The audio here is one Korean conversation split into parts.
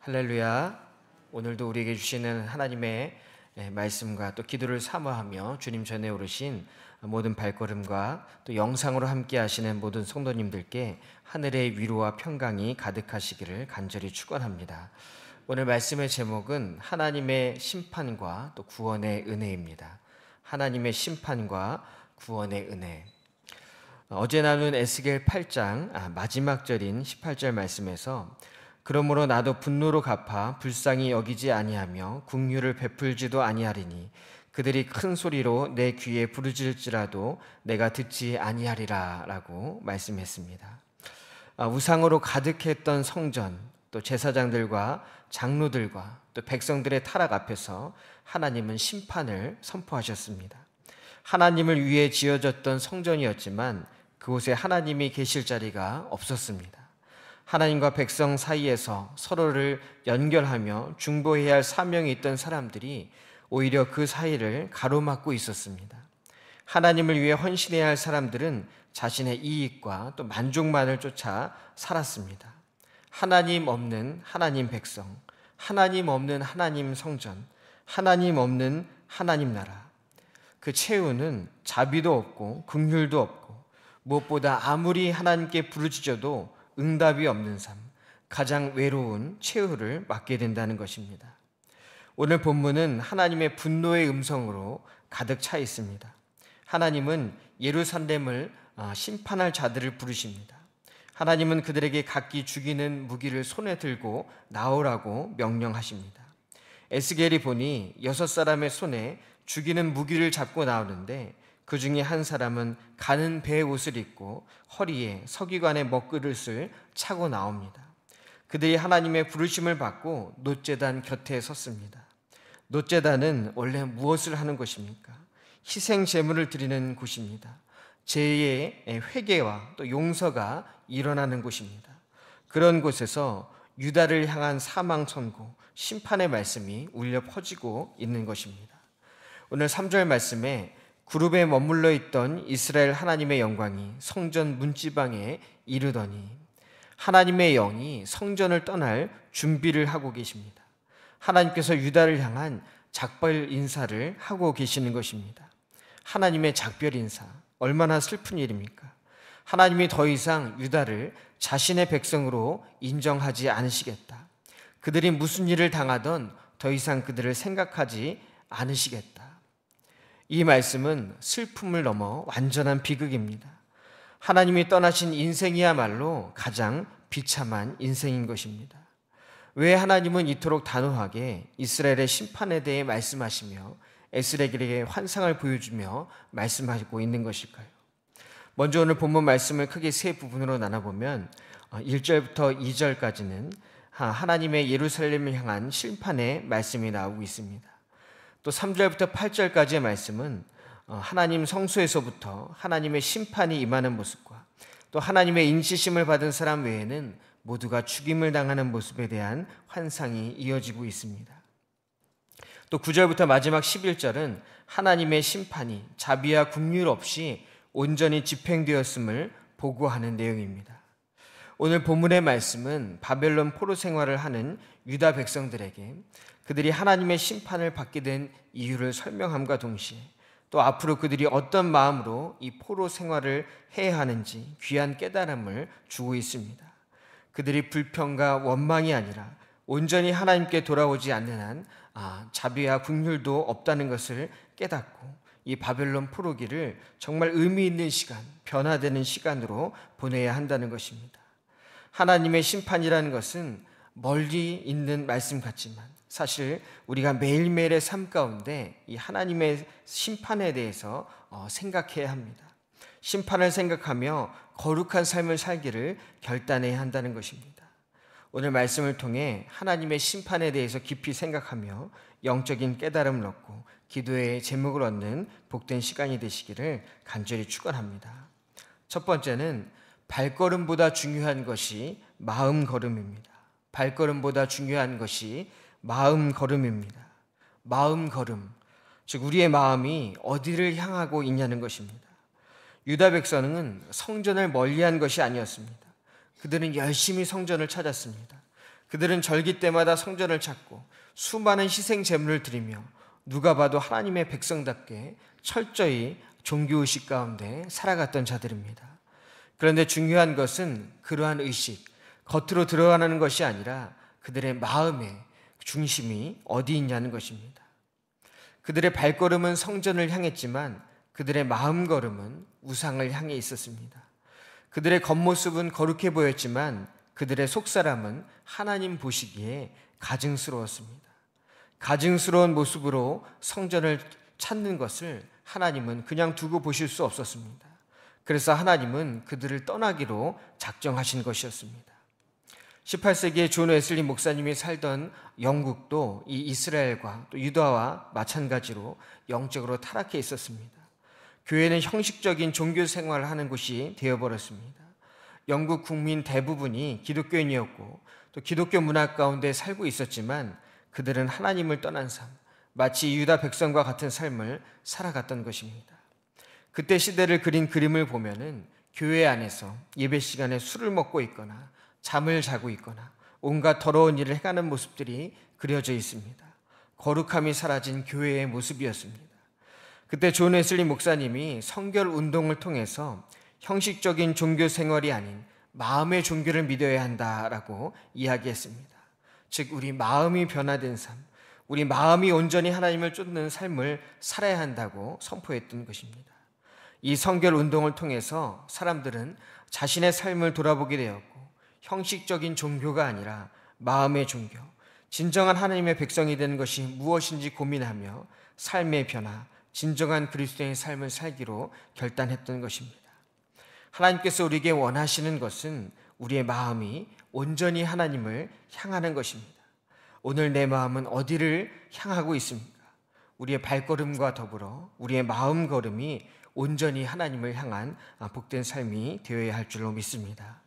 할렐루야. 오늘도 우리에게 주시는 하나님의 예, 말씀과 또 기도를 사모하며 주님 전에 오르신 모든 발걸음과 또 영상으로 함께 하시는 모든 성도님들께 하늘의 위로와 평강이 가득하시기를 간절히 축원합니다. 오늘 말씀의 제목은 하나님의 심판과 또 구원의 은혜입니다. 하나님의 심판과 구원의 은혜. 어제 나눈 에스겔 8장 아, 마지막 절인 18절 말씀에서 그러므로 나도 분노로 갚아 불쌍히 여기지 아니하며 국류를 베풀지도 아니하리니 그들이 큰 소리로 내 귀에 부르질지라도 내가 듣지 아니하리라라고 말씀했습니다. 아, 우상으로 가득했던 성전 또 제사장들과 장로들과 또 백성들의 타락 앞에서 하나님은 심판을 선포하셨습니다. 하나님을 위해 지어졌던 성전이었지만 그곳에 하나님이 계실 자리가 없었습니다. 하나님과 백성 사이에서 서로를 연결하며 중보해야 할 사명이 있던 사람들이 오히려 그 사이를 가로막고 있었습니다. 하나님을 위해 헌신해야 할 사람들은 자신의 이익과 또 만족만을 쫓아 살았습니다. 하나님 없는 하나님 백성, 하나님 없는 하나님 성전, 하나님 없는 하나님 나라. 그 최후는 자비도 없고 긍휼도 없고 무엇보다 아무리 하나님께 부르짖어도 응답이 없는 삶, 가장 외로운 최후를 맞게 된다는 것입니다. 오늘 본문은 하나님의 분노의 음성으로 가득 차 있습니다. 하나님은 예루살렘을 아, 심판할 자들을 부르십니다. 하나님은 그들에게 각기 죽이는 무기를 손에 들고 나오라고 명령하십니다. 에스겔이 보니 여섯 사람의 손에 죽이는 무기를 잡고 나오는데 그 중에 한 사람은 가는 배의 옷을 입고 허리에 서기관의 먹그릇을 차고 나옵니다. 그들이 하나님의 부르심을 받고 노제단 곁에 섰습니다. 노제단은 원래 무엇을 하는 것입니까? 희생 제물을 드리는 곳입니다. 죄의 회개와 또 용서가 일어나는 곳입니다. 그런 곳에서 유다를 향한 사망 선고, 심판의 말씀이 울려 퍼지고 있는 것입니다. 오늘 3절 말씀에 그룹에 머물러 있던 이스라엘 하나님의 영광이 성전 문지방에 이르더니 하나님의 영이 성전을 떠날 준비를 하고 계십니다. 하나님께서 유다를 향한 작별 인사를 하고 계시는 것입니다. 하나님의 작별 인사 얼마나 슬픈 일입니까? 하나님이 더 이상 유다를 자신의 백성으로 인정하지 않으시겠다. 그들이 무슨 일을 당하던 더 이상 그들을 생각하지 않으시겠다. 이 말씀은 슬픔을 넘어 완전한 비극입니다. 하나님이 떠나신 인생이야말로 가장 비참한 인생인 것입니다. 왜 하나님은 이토록 단호하게 이스라엘의 심판에 대해 말씀하시며 에스레길에게 환상을 보여주며 말씀하고 있는 것일까요? 먼저 오늘 본문 말씀을 크게 세 부분으로 나눠보면 1절부터 어, 2절까지는 하나님의 예루살렘을 향한 심판의 말씀이 나오고 있습니다. 또 3절부터 8절까지의 말씀은 어, 하나님 성소에서부터 하나님의 심판이 임하는 모습과 또 하나님의 인치심을 받은 사람 외에는 모두가 죽임을 당하는 모습에 대한 환상이 이어지고 있습니다. 또 9절부터 마지막 11절은 하나님의 심판이 자비와 국률 없이 온전히 집행되었음을 보고하는 내용입니다. 오늘 본문의 말씀은 바벨론 포로 생활을 하는 유다 백성들에게 그들이 하나님의 심판을 받게 된 이유를 설명함과 동시에 또 앞으로 그들이 어떤 마음으로 이 포로 생활을 해야 하는지 귀한 깨달음을 주고 있습니다. 그들이 불평과 원망이 아니라 온전히 하나님께 돌아오지 않는 한 아, 자비와 국률도 없다는 것을 깨닫고 이 바벨론 포로기를 정말 의미 있는 시간, 변화되는 시간으로 보내야 한다는 것입니다. 하나님의 심판이라는 것은 멀리 있는 말씀 같지만 사실 우리가 매일매일의 삶 가운데 이 하나님의 심판에 대해서 어, 생각해야 합니다. 심판을 생각하며 거룩한 삶을 살기를 결단해야 한다는 것입니다. 오늘 말씀을 통해 하나님의 심판에 대해서 깊이 생각하며 영적인 깨달음을 얻고 기도의 제목을 얻는 복된 시간이 되시기를 간절히 축원합니다. 첫 번째는 발걸음보다 중요한 것이 마음걸음입니다. 발걸음보다 중요한 것이 마음걸음입니다. 마음걸음. 즉, 우리의 마음이 어디를 향하고 있냐는 것입니다. 유다 백성은 성전을 멀리 한 것이 아니었습니다. 그들은 열심히 성전을 찾았습니다. 그들은 절기 때마다 성전을 찾고 수많은 희생 제물을 드리며 누가 봐도 하나님의 백성답게 철저히 종교의식 가운데 살아갔던 자들입니다. 그런데 중요한 것은 그러한 의식, 겉으로 드러나는 것이 아니라 그들의 마음의 중심이 어디 있냐는 것입니다. 그들의 발걸음은 성전을 향했지만 그들의 마음걸음은 우상을 향해 있었습니다. 그들의 겉모습은 거룩해 보였지만 그들의 속사람은 하나님 보시기에 가증스러웠습니다. 가증스러운 모습으로 성전을 찾는 것을 하나님은 그냥 두고 보실 수 없었습니다. 그래서 하나님은 그들을 떠나기로 작정하신 것이었습니다. 18세기에 존 웨슬리 목사님이 살던 영국도 이 이스라엘과 또 유다와 마찬가지로 영적으로 타락해 있었습니다. 교회는 형식적인 종교 생활을 하는 곳이 되어버렸습니다. 영국 국민 대부분이 기독교인이었고 또 기독교 문화 가운데 살고 있었지만 그들은 하나님을 떠난 삶, 마치 유다 백성과 같은 삶을 살아갔던 것입니다. 그때 시대를 그린 그림을 보면은 교회 안에서 예배 시간에 술을 먹고 있거나 잠을 자고 있거나 온갖 더러운 일을 해가는 모습들이 그려져 있습니다. 거룩함이 사라진 교회의 모습이었습니다. 그때 존 웨슬리 목사님이 성결 운동을 통해서 형식적인 종교 생활이 아닌 마음의 종교를 믿어야 한다라고 이야기했습니다. 즉 우리 마음이 변화된 삶, 우리 마음이 온전히 하나님을 쫓는 삶을 살아야 한다고 선포했던 것입니다. 이 성결 운동을 통해서 사람들은 자신의 삶을 돌아보게 되었고 형식적인 종교가 아니라 마음의 종교, 진정한 하나님의 백성이 되는 것이 무엇인지 고민하며 삶의 변화, 진정한 그리스도의 삶을 살기로 결단했던 것입니다. 하나님께서 우리에게 원하시는 것은 우리의 마음이 온전히 하나님을 향하는 것입니다. 오늘 내 마음은 어디를 향하고 있습니까? 우리의 발걸음과 더불어 우리의 마음걸음이 온전히 하나님을 향한 아, 복된 삶이 되어야 할 줄로 믿습니다.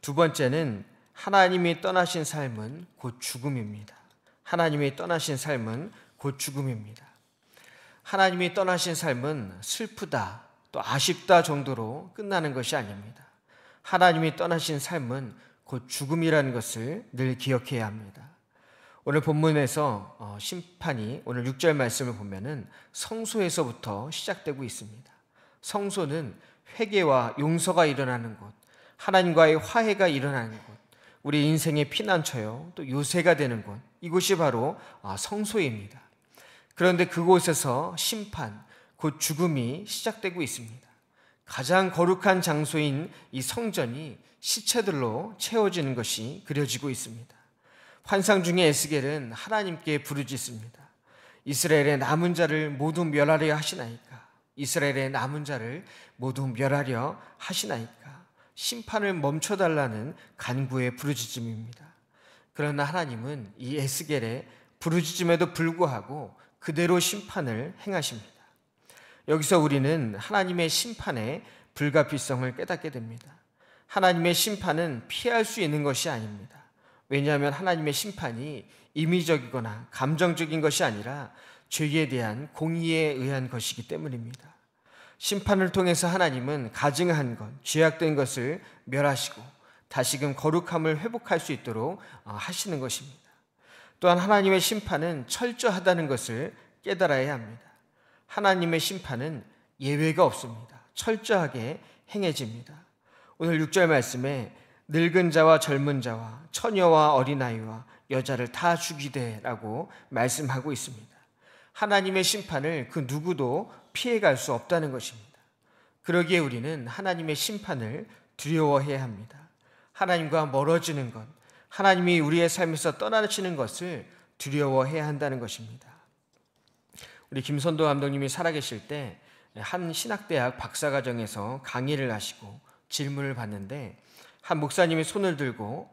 두 번째는 하나님이 떠나신 삶은 곧 죽음입니다. 하나님이 떠나신 삶은 곧 죽음입니다. 하나님이 떠나신 삶은 슬프다, 또 아쉽다 정도로 끝나는 것이 아닙니다. 하나님이 떠나신 삶은 곧 죽음이라는 것을 늘 기억해야 합니다. 오늘 본문에서 어, 심판이 오늘 6절 말씀을 보면은 성소에서부터 시작되고 있습니다. 성소는 회개와 용서가 일어나는 곳, 하나님과의 화해가 일어나는 곳, 우리 인생의 피난처요, 또 요새가 되는 곳, 이곳이 바로 아, 성소입니다. 그런데 그곳에서 심판, 곧 죽음이 시작되고 있습니다. 가장 거룩한 장소인 이 성전이 시체들로 채워지는 것이 그려지고 있습니다. 환상 중에 에스겔은 하나님께 부르짖습니다. 이스라엘의 남은 자를 모두 멸하려 하시나이까. 이스라엘의 남은 자를 모두 멸하려 하시나이까 심판을 멈춰달라는 간구의 부르짖음입니다. 그러나 하나님은 이 에스겔의 부르짖음에도 불구하고 그대로 심판을 행하십니다. 여기서 우리는 하나님의 심판의 불가피성을 깨닫게 됩니다. 하나님의 심판은 피할 수 있는 것이 아닙니다. 왜냐하면 하나님의 심판이 임의적이거나 감정적인 것이 아니라 죄에 대한 공의에 의한 것이기 때문입니다. 심판을 통해서 하나님은 가증한 것, 죄악된 것을 멸하시고 다시금 거룩함을 회복할 수 있도록 어, 하시는 것입니다. 또한 하나님의 심판은 철저하다는 것을 깨달아야 합니다. 하나님의 심판은 예외가 없습니다. 철저하게 행해집니다. 오늘 6절 말씀에 늙은 자와 젊은 자와 처녀와 어린아이와 여자를 다 죽이되라고 말씀하고 있습니다. 하나님의 심판을 그 누구도 피해갈 수 없다는 것입니다. 그러기에 우리는 하나님의 심판을 두려워해야 합니다. 하나님과 멀어지는 것, 하나님이 우리의 삶에서 떠나시는 것을 두려워해야 한다는 것입니다. 우리 김선도 감독님이 살아계실 때 한 신학대학 박사과정에서 강의를 하시고 질문을 받는데 한 목사님이 손을 들고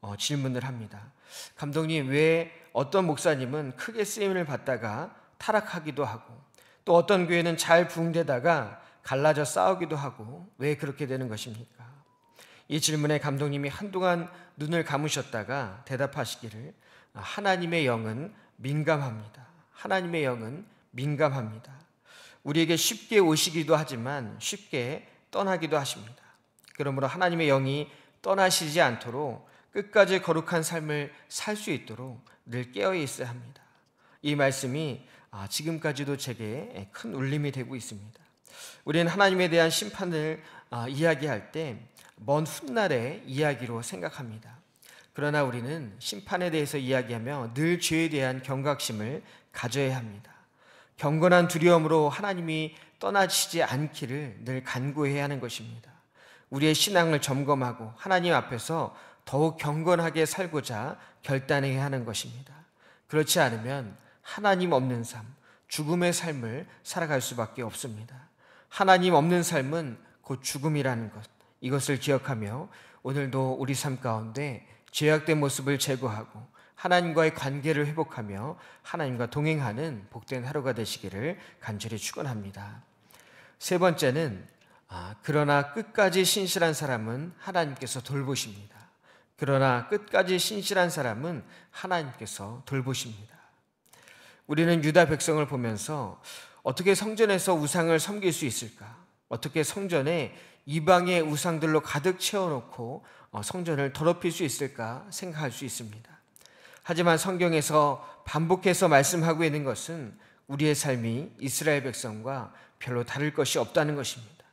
어, 질문을 합니다. 감독님, 왜 어떤 목사님은 크게 쓰임을 받다가 타락하기도 하고 또 어떤 교회는 잘붕대다가 갈라져 싸우기도 하고 왜 그렇게 되는 것입니까? 이 질문에 감독님이 한동안 눈을 감으셨다가 대답하시기를 하나님의 영은 민감합니다. 하나님의 영은 민감합니다. 우리에게 쉽게 오시기도 하지만 쉽게 떠나기도 하십니다. 그러므로 하나님의 영이 떠나시지 않도록 끝까지 거룩한 삶을 살 수 있도록 늘 깨어 있어야 합니다. 이 말씀이 아, 지금까지도 제게 큰 울림이 되고 있습니다. 우리는 하나님에 대한 심판을 아, 이야기할 때 먼 훗날의 이야기로 생각합니다. 그러나 우리는 심판에 대해서 이야기하며 늘 죄에 대한 경각심을 가져야 합니다. 경건한 두려움으로 하나님이 떠나시지 않기를 늘 간구해야 하는 것입니다. 우리의 신앙을 점검하고 하나님 앞에서 더욱 경건하게 살고자 결단해야 하는 것입니다. 그렇지 않으면 하나님 없는 삶, 죽음의 삶을 살아갈 수밖에 없습니다. 하나님 없는 삶은 곧 죽음이라는 것, 이것을 기억하며 오늘도 우리 삶 가운데 죄악된 모습을 제거하고 하나님과의 관계를 회복하며 하나님과 동행하는 복된 하루가 되시기를 간절히 축원합니다. 세 번째는 아, 그러나 끝까지 신실한 사람은 하나님께서 돌보십니다. 그러나 끝까지 신실한 사람은 하나님께서 돌보십니다. 우리는 유다 백성을 보면서 어떻게 성전에서 우상을 섬길 수 있을까? 어떻게 성전에 이방의 우상들로 가득 채워놓고 어, 성전을 더럽힐 수 있을까 생각할 수 있습니다. 하지만 성경에서 반복해서 말씀하고 있는 것은 우리의 삶이 이스라엘 백성과 별로 다를 것이 없다는 것입니다.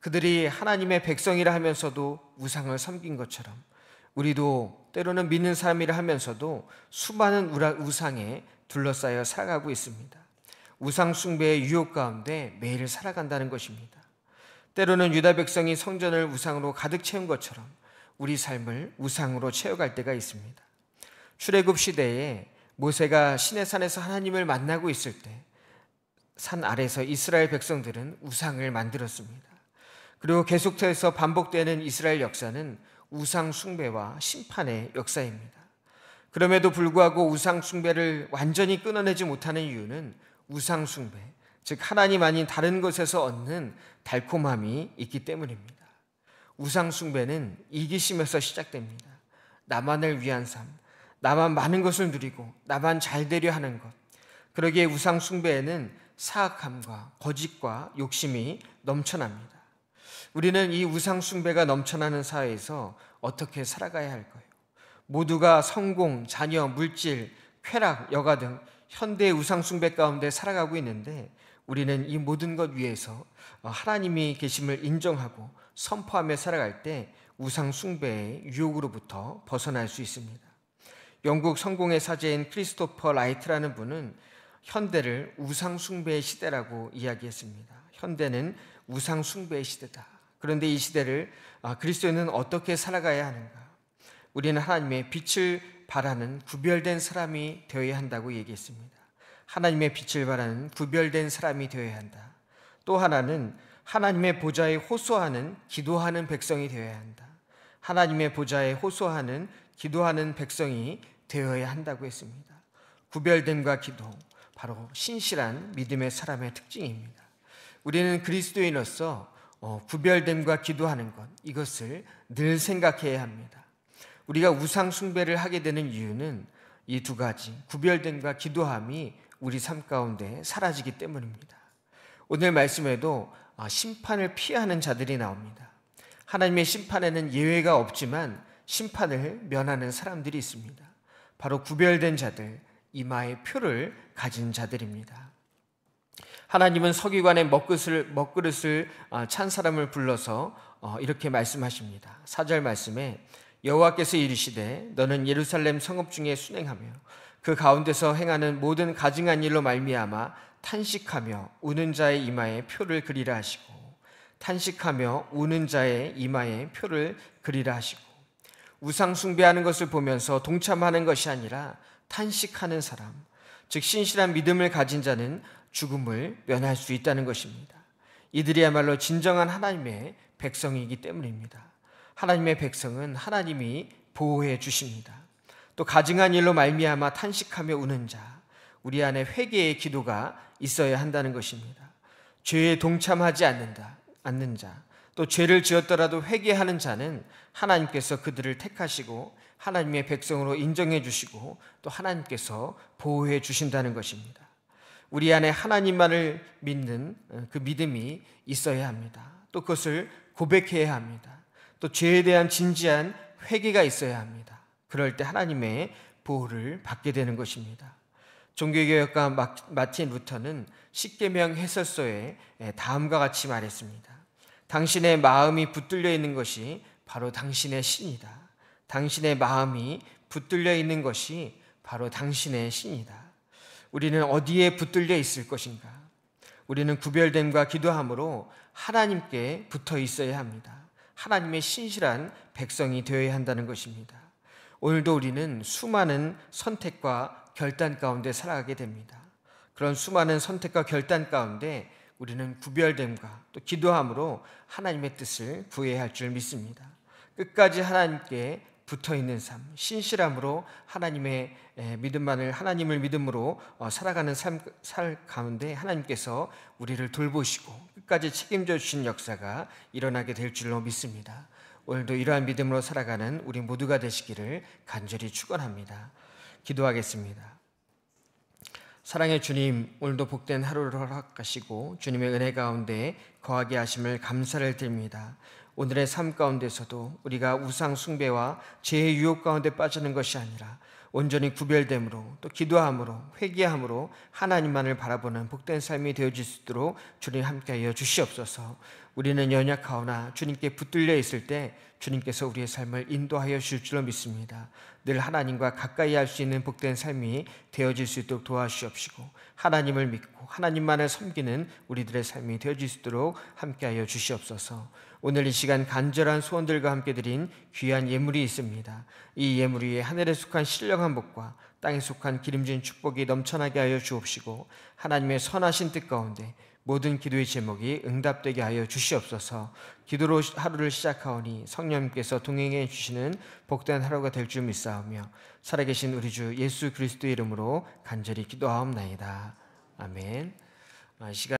그들이 하나님의 백성이라 하면서도 우상을 섬긴 것처럼 우리도 때로는 믿는 사람이라 하면서도 수많은 우상에 둘러싸여 살아가고 있습니다. 우상숭배의 유혹 가운데 매일 살아간다는 것입니다. 때로는 유다 백성이 성전을 우상으로 가득 채운 것처럼 우리 삶을 우상으로 채워갈 때가 있습니다. 출애굽 시대에 모세가 시내산에서 하나님을 만나고 있을 때 산 아래서 이스라엘 백성들은 우상을 만들었습니다. 그리고 계속해서 반복되는 이스라엘 역사는 우상 숭배와 심판의 역사입니다. 그럼에도 불구하고 우상숭배를 완전히 끊어내지 못하는 이유는 우상숭배, 즉 하나님 아닌 다른 것에서 얻는 달콤함이 있기 때문입니다. 우상숭배는 이기심에서 시작됩니다. 나만을 위한 삶, 나만 많은 것을 누리고 나만 잘 되려 하는 것. 그러기에 우상숭배에는 사악함과 거짓과 욕심이 넘쳐납니다. 우리는 이 우상숭배가 넘쳐나는 사회에서 어떻게 살아가야 할까요? 모두가 성공, 자녀, 물질, 쾌락, 여가 등 현대 의 우상숭배 가운데 살아가고 있는데 우리는 이 모든 것 위에서 하나님이 계심을 인정하고 선포하며 살아갈 때 우상숭배의 유혹으로부터 벗어날 수 있습니다. 영국 성공의 사제인 크리스토퍼 라이트라는 분은 현대를 우상숭배의 시대라고 이야기했습니다. 현대는 우상숭배의 시대다. 그런데 이 시대를 아, 그리스도인은 어떻게 살아가야 하는가? 우리는 하나님의 빛을 바라는 구별된 사람이 되어야 한다고 얘기했습니다. 하나님의 빛을 바라는 구별된 사람이 되어야 한다. 또 하나는 하나님의 보좌에 호소하는 기도하는 백성이 되어야 한다. 하나님의 보좌에 호소하는 기도하는 백성이 되어야 한다고 했습니다. 구별됨과 기도, 바로 신실한 믿음의 사람의 특징입니다. 우리는 그리스도인으로서 어, 구별됨과 기도하는 것, 이것을 늘 생각해야 합니다. 우리가 우상 숭배를 하게 되는 이유는 이 두 가지 구별됨과 기도함이 우리 삶 가운데 사라지기 때문입니다. 오늘 말씀에도 아, 심판을 피하는 자들이 나옵니다. 하나님의 심판에는 예외가 없지만 심판을 면하는 사람들이 있습니다. 바로 구별된 자들, 이마의 표를 가진 자들입니다. 하나님은 서기관의 먹그릇을, 먹그릇을 아, 찬 사람을 불러서 어, 이렇게 말씀하십니다. 사절 말씀에 여호와께서 이르시되 너는 예루살렘 성읍 중에 순행하며 그 가운데서 행하는 모든 가증한 일로 말미암아 탄식하며 우는 자의 이마에 표를 그리라 하시고 탄식하며 우는 자의 이마에 표를 그리라 하시고 우상 숭배하는 것을 보면서 동참하는 것이 아니라 탄식하는 사람 즉 신실한 믿음을 가진 자는 죽음을 면할 수 있다는 것입니다. 이들이야말로 진정한 하나님의 백성이기 때문입니다. 하나님의 백성은 하나님이 보호해 주십니다. 또 가증한 일로 말미암아 탄식하며 우는 자, 우리 안에 회개의 기도가 있어야 한다는 것입니다. 죄에 동참하지 않는다, 않는 자, 또 죄를 지었더라도 회개하는 자는 하나님께서 그들을 택하시고 하나님의 백성으로 인정해 주시고 또 하나님께서 보호해 주신다는 것입니다. 우리 안에 하나님만을 믿는 어, 그 믿음이 있어야 합니다. 또 그것을 고백해야 합니다. 또 죄에 대한 진지한 회개가 있어야 합니다. 그럴 때 하나님의 보호를 받게 되는 것입니다. 종교개혁가 마틴 루터는 십계명 해설서에 다음과 같이 말했습니다. 당신의 마음이 붙들려 있는 것이 바로 당신의 신이다. 당신의 마음이 붙들려 있는 것이 바로 당신의 신이다. 우리는 어디에 붙들려 있을 것인가? 우리는 구별됨과 기도함으로 하나님께 붙어 있어야 합니다. 하나님의 신실한 백성이 되어야 한다는 것입니다. 오늘도 우리는 수많은 선택과 결단 가운데 살아가게 됩니다. 그런 수많은 선택과 결단 가운데 우리는 구별됨과 또 기도함으로 하나님의 뜻을 구해야 할 줄 믿습니다. 끝까지 하나님께 붙어 있는 삶, 신실함으로 하나님의 믿음만을 하나님을 믿음으로 어, 살아가는 삶, 살 가운데 하나님께서 우리를 돌보시고 끝까지 책임져 주신 역사가 일어나게 될 줄로 믿습니다. 오늘도 이러한 믿음으로 살아가는 우리 모두가 되시기를 간절히 축원합니다. 기도하겠습니다. 사랑의 주님, 오늘도 복된 하루를 허락하시고 주님의 은혜 가운데 거하게 하심을 감사를 드립니다. 오늘의 삶 가운데서도 우리가 우상 숭배와 죄의 유혹 가운데 빠지는 것이 아니라 온전히 구별됨으로 또 기도함으로 회개함으로 하나님만을 바라보는 복된 삶이 되어질 수 있도록 주님 함께하여 주시옵소서. 우리는 연약하오나 주님께 붙들려 있을 때 주님께서 우리의 삶을 인도하여 주실 줄로 믿습니다. 늘 하나님과 가까이 할 수 있는 복된 삶이 되어질 수 있도록 도와주시옵시고 하나님을 믿고 하나님만을 섬기는 우리들의 삶이 되어질 수 있도록 함께하여 주시옵소서. 오늘 이 시간 간절한 소원들과 함께 드린 귀한 예물이 있습니다. 이 예물 위에 하늘에 속한 신령한 복과 땅에 속한 기름진 축복이 넘쳐나게 하여 주옵시고 하나님의 선하신 뜻 가운데 모든 기도의 제목이 응답되게 하여 주시옵소서. 기도로 하루를 시작하오니 성령님께서 동행해 주시는 복된 하루가 될 줄 믿사오며 살아계신 우리 주 예수 그리스도 이름으로 간절히 기도하옵나이다. 아멘. 아, 시간